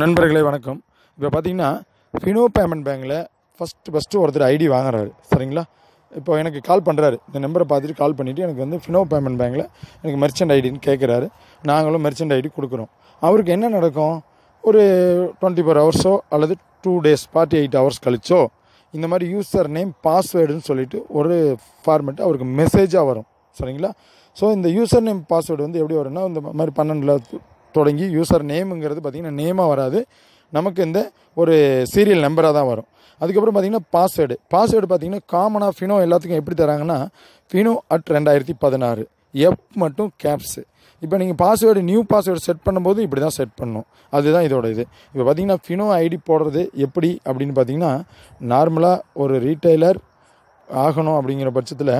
நண்பர்களே வணக்கம் இப்போ பார்த்தீங்கன்னா ஃபினோ பேமெண்ட் பேங்கில் ஃபஸ்ட்டு ஃபஸ்ட்டு ஒருத்தர் ஐடி வாங்குறாரு சரிங்களா இப்போ எனக்கு கால் பண்ணுறாரு இந்த நம்பரை பார்த்துட்டு கால் பண்ணிவிட்டு எனக்கு வந்து ஃபினோ பேமெண்ட் பேங்கில் எனக்கு மெர்ச்சன்ட் ஐடின்னு கேட்குறாரு நாங்களும் மெர்ச்சன்ட் ஐடி கொடுக்குறோம் அவருக்கு என்ன நடக்கும் ஒரு டுவெண்ட்டி ஃபோர் ஹவர்ஸோ அல்லது two days forty eight hours கழிச்சோ இந்த மாதிரி யூசர் நேம் பாஸ்வேர்டுன்னு சொல்லிவிட்டு ஒரு ஃபார்மெட் அவருக்கு மெசேஜாக வரும் சரிங்களா ஸோ இந்த யூசர் நேம் பாஸ்வேர்டு வந்து எப்படி வரும்னா இந்த மாதிரி பன்னெண்டில் தொடங்கி யூசர் நேமுங்கிறது பார்த்திங்கன்னா நேமாக வராது நமக்கு இந்த ஒரு சீரியல் நம்பராக தான் வரும் அதுக்கப்புறம் பார்த்திங்கன்னா பாஸ்வேர்டு பாஸ்வேர்டு பார்த்திங்கன்னா காமனாக ஃபினோ எல்லாத்துக்கும் எப்படி தராங்கன்னா ஃபினோ அட் ரெண்டாயிரத்தி பதினாறு எப் மட்டும் கேப்ஸு இப்போ நீங்கள் பாஸ்வேர்டு நியூ பாஸ்வேர்டு செட் பண்ணும்போது இப்படி தான் செட் பண்ணும் அதுதான் இதோட இது இப்போ பார்த்திங்கன்னா ஃபினோ ஐடி போடுறது எப்படி அப்படின்னு பார்த்தீங்கன்னா நார்மலாக ஒரு ரீட்டைலர் ஆகணும் அப்படிங்கிற பட்சத்தில்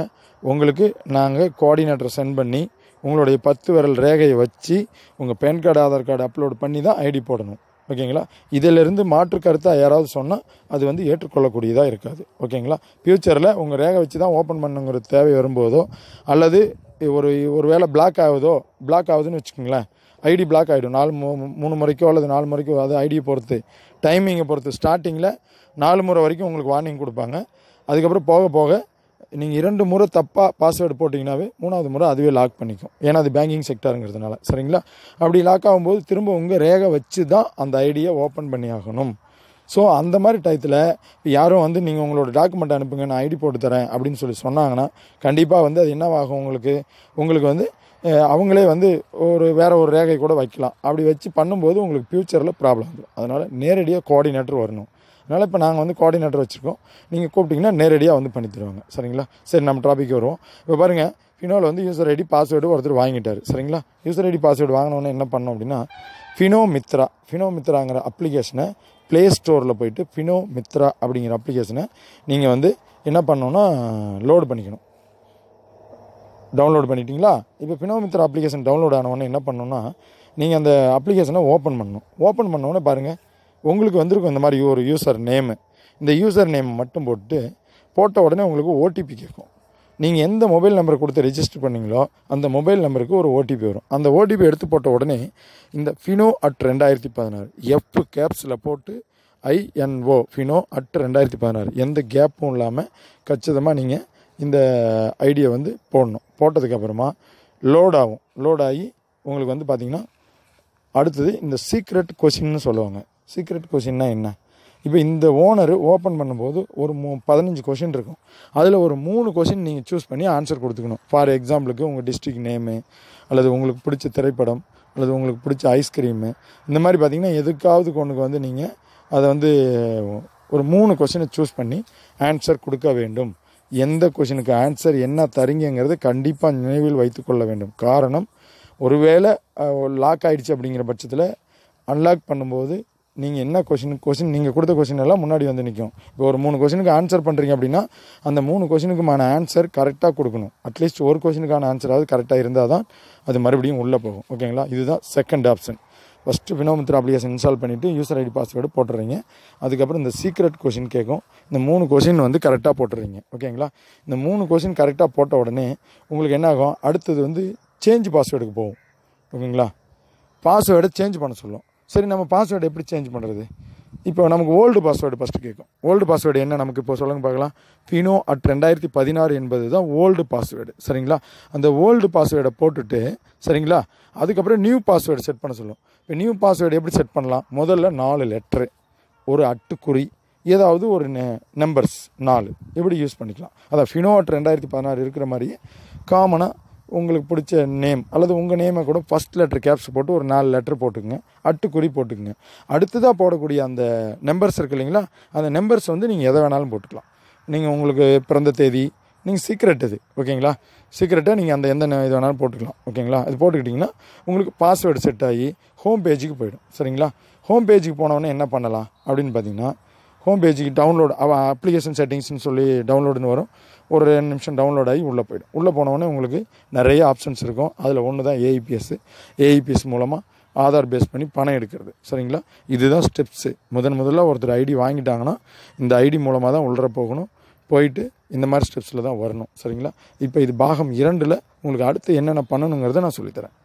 உங்களுக்கு நாங்கள் கோஆர்டினேட்டரை சென்ட் பண்ணி உங்களுடைய பத்து விரல் ரேகையை வச்சு உங்கள் PAN card Aadhaar card upload பண்ணி தான் ஐடி போடணும் ஓகேங்களா இதிலிருந்து மாற்று கருத்தாக யாராவது சொன்னால் அது வந்து ஏற்றுக்கொள்ளக்கூடியதாக இருக்காது ஓகேங்களா ஃப்யூச்சரில் உங்கள் ரேகை வச்சு தான் ஓப்பன் பண்ணுங்கிற தேவை வரும்போதோ அல்லது ஒரு ஒரு வேளை பிளாக் ஆகுதோ பிளாக் ஆகுதுன்னு வச்சுக்கோங்களேன் ஐடி பிளாக் ஆகிடும் நாலு மூ மூணு முறைக்கோ அல்லது நாலு முறைக்கோ அது ஐடியை பொறுத்து டைமிங்கை பொறுத்து ஸ்டார்டிங்கில் நாலு முறை வரைக்கும் உங்களுக்கு வார்னிங் கொடுப்பாங்க அதுக்கப்புறம் போக போக நீங்கள் இரண்டு முறை தப்பாக பாஸ்வேர்டு போட்டிங்கனாவே மூணாவது முறை அதுவே லாக் பண்ணிக்கும் ஏன்னா அது பேங்கிங் செக்டாருங்கிறதுனால சரிங்களா அப்படி லாக் ஆகும்போது திரும்ப உங்கள் ரேகை வச்சு தான் அந்த ஐடியை ஓப்பன் பண்ணி ஆகணும் ஸோ அந்த மாதிரி டயத்தில் யாரும் வந்து நீங்கள் உங்களோட டாக்குமெண்ட் அனுப்புங்க நான் ஐடி போட்டு தரேன் அப்படின்னு சொல்லி சொன்னாங்கன்னா கண்டிப்பாக வந்து அது என்னவாகும் உங்களுக்கு உங்களுக்கு வந்து அவங்களே வந்து ஒரு வேறு ஒரு ரேகை கூட வைக்கலாம் அப்படி வச்சு பண்ணும்போது உங்களுக்கு ஃப்யூச்சரில் ப்ராப்ளம் வந்துடும் அதனால் நேரடியாக கோஆர்டினேட்டர் வரணும் அதனால் இப்போ நாங்கள் வந்து கோஆர்டினேட்டர் வச்சுருக்கோம் நீங்கள் கூப்பிட்டிங்கன்னா நேரடியாக வந்து பண்ணி தருவாங்க சரிங்களா சரி நம்ம டாபிக் வருவோம் இப்போ பாருங்கள் ஃபினோவில் வந்து யூசர் ஐடி பாஸ்வேர்டு ஒருத்தர் வாங்கிட்டார் சரிங்களா யூசர் ஐடி பாஸ்வேர்டு வாங்கினோன்னே என்ன பண்ணோம் அப்படின்னா ஃபினோ மித்ரா ஃபினோ மித்ராங்கிற அப்ளிகேஷனை ப்ளே ஸ்டோரில் போயிட்டு ஃபினோ மித்ரா அப்படிங்கிற அப்ளிகேஷனை நீங்கள் வந்து என்ன பண்ணணுன்னா லோடு பண்ணிக்கணும் டவுன்லோட் பண்ணிட்டீங்களா இப்போ மித்ரா அப்ளிகேஷன் டவுன்லோட் ஆனவொடனே என்ன பண்ணணுன்னா நீங்கள் அந்த அப்ளிகேஷனை ஓப்பன் பண்ணணும் ஓப்பன் பண்ணோன்னே பாருங்கள் உங்களுக்கு வந்திருக்கும் இந்த மாதிரி ஒரு யூசர் நேமு இந்த யூசர் நேம் மட்டும் போட்டு போட்ட உடனே உங்களுக்கு ஓடிபி கேட்கும் நீங்கள் எந்த மொபைல் நம்பரை கொடுத்து ரெஜிஸ்டர் பண்ணிங்களோ அந்த மொபைல் நம்பருக்கு ஒரு ஓடிபி வரும் அந்த ஓடிபி எடுத்து போட்ட உடனே இந்த ஃபினோ அட் ரெண்டாயிரத்தி பதினாறு எஃப் கேப்ஸில் போட்டு ஐஎன்ஓ ஃபினோ அட் ரெண்டாயிரத்தி பதினாறு எந்த கேப்பும் இல்லாமல் கச்சிதமாக நீங்கள் இந்த ஐடியை வந்து போடணும் போட்டதுக்கப்புறமா லோட் ஆகும் லோட் ஆகி உங்களுக்கு வந்து பார்த்திங்கன்னா அடுத்தது இந்த சீக்ரெட் கொஷின்னு சொல்லுவாங்க சீக்ரெட் கொஷின்னா என்ன இப்போ இந்த ஓனர் ஓப்பன் பண்ணும்போது ஒரு மூ பதினஞ்சு கொஷின் இருக்கும் அதில் ஒரு மூணு கொஷின் நீங்கள் சூஸ் பண்ணி ஆன்சர் கொடுத்துக்கணும் ஃபார் எக்ஸாம்பிளுக்கு உங்கள் டிஸ்ட்ரிக் நேமு அல்லது உங்களுக்கு பிடிச்ச திரைப்படம் அல்லது உங்களுக்கு பிடிச்ச ஐஸ்கிரீமு இந்த மாதிரி பார்த்திங்கன்னா எதுக்காவது கொண்டுக்கு வந்து நீங்கள் அதை வந்து ஒரு மூணு கொஷினை சூஸ் பண்ணி ஆன்சர் கொடுக்க வேண்டும் எந்த கொஷினுக்கு ஆன்சர் என்ன தரீங்கிறது கண்டிப்பாக நினைவில் வைத்து கொள்ள வேண்டும் காரணம் ஒருவேளை லாக் ஆகிடுச்சு அப்படிங்கிற பட்சத்தில் அன்லாக் பண்ணும்போது நீங்கள் என்ன கொஷின் கொஷின் நீங்கள் கொடுத்த கொஷின் எல்லாம் முன்னாடி வந்து நிற்கும் இப்போ ஒரு மூணு கொஷினுக்கு ஆன்சர் பண்ணுறீங்க அப்படின்னா அந்த மூணு கொஷினுக்குமான ஆன்சர் கரெக்டாக கொடுக்கணும் அட்லீஸ்ட் ஒரு கொஷினுக்கான ஆன்சராவது கரெக்டாக இருந்தால் தான் அது மறுபடியும் உள்ளே போகும் ஓகேங்களா இதுதான் second option first Fino Mitra application install பண்ணிவிட்டு யூசர் ஐடி பாஸ்வேர்டு போட்டுறீங்க அதுக்கப்புறம் இந்த சீக்ரெட் கொஷின் கேட்கும் இந்த மூணு கொஷின் வந்து கரெக்டாக போட்டுறீங்க ஓகேங்களா இந்த மூணு கொஷின் கரெக்டாக போட்ட உடனே உங்களுக்கு என்னாகும் அடுத்தது வந்து சேஞ்ச் பாஸ்வேர்டுக்கு போகும் ஓகேங்களா பாஸ்வேர்டை சேஞ்ச் பண்ண சொல்லும் சரி நம்ம பாஸ்வேர்டு எப்படி சேஞ்ச் பண்ணுறது இப்போ நமக்கு ஓல்டு பாஸ்வேர்டு ஃபஸ்ட்டு கேட்கும் ஓல்டு பாஸ்வேர்டு என்ன நமக்கு இப்போ சொல்லுங்க பார்க்கலாம் ஃபினோ அட் ரெண்டாயிரத்தி பதினாறு என்பது தான் ஓல்டு பாஸ்வேர்டு சரிங்களா அந்த ஓல்டு பாஸ்வேர்டை போட்டுட்டு சரிங்களா அதுக்கப்புறம் நியூ பாஸ்வேர்டு செட் பண்ண சொல்லும் இப்போ நியூ பாஸ்வேர்டு எப்படி செட் பண்ணலாம் முதல்ல நாலு லெட்ரு ஒரு அட்டுக்குறி ஏதாவது ஒரு நம்பர்ஸ் நாலு எப்படி யூஸ் பண்ணிக்கலாம் அதான் ஃபினோ அட் ரெண்டாயிரத்தி பதினாறு இருக்கிற மாதிரியே காமனாக உங்களுக்கு பிடிச்ச நேம் அல்லது உங்கள் நேமை கூட ஃபஸ்ட் லெட்ரு கேப்ஸ் போட்டு ஒரு நாலு லெட்ரு போட்டுங்க அட்டுக்குறி போட்டுக்குங்க அடுத்ததாக போடக்கூடிய அந்த நம்பர்ஸ் இருக்குது இல்லைங்களா அந்த நம்பர்ஸ் வந்து நீங்கள் எதை வேணாலும் போட்டுக்கலாம் நீங்கள் உங்களுக்கு பிறந்த தேதி நீங்கள் சீக்ரெட் இது ஓகேங்களா சீக்ரெட்டாக நீங்கள் அந்த எந்த இது வேணாலும் போட்டுக்கலாம் ஓகேங்களா அது போட்டுக்கிட்டிங்கன்னா உங்களுக்கு பாஸ்வேர்டு செட் ஆகி ஹோம் பேஜுக்கு போயிடும் சரிங்களா ஹோம் பேஜுக்கு போனவொடனே என்ன பண்ணலாம் அப்படின்னு பார்த்தீங்கன்னா ஹோம் பேஜுக்கு டவுன்லோடு அப்ளிகேஷன் செட்டிங்ஸ்னு சொல்லி டவுன்லோடுன்னு வரும் ஒரு ரெண்டு நிமிஷம் டவுன்லோட் ஆகி உள்ளே போய்டும் உள்ளே போனவொடனே உங்களுக்கு நிறைய ஆப்ஷன்ஸ் இருக்கும் அதில் ஒன்று தான் ஏஇபிஎஸ் ஏஇபிஎஸ் மூலமாக ஆதார் பேஸ் பண்ணி பணம் எடுக்கிறது சரிங்களா இதுதான் ஸ்டெப்ஸு முதன் முதல்ல ஒருத்தர் ஐடி வாங்கிட்டாங்கன்னா இந்த ஐடி மூலமாக தான் உள்ளே போகணும் போயிட்டு இந்த மாதிரி ஸ்டெப்ஸில் தான் வரணும் சரிங்களா இப்போ இது பாகம் இரண்டில் உங்களுக்கு அடுத்து என்னென்ன பண்ணணுங்கிறத நான் சொல்லித்தரேன்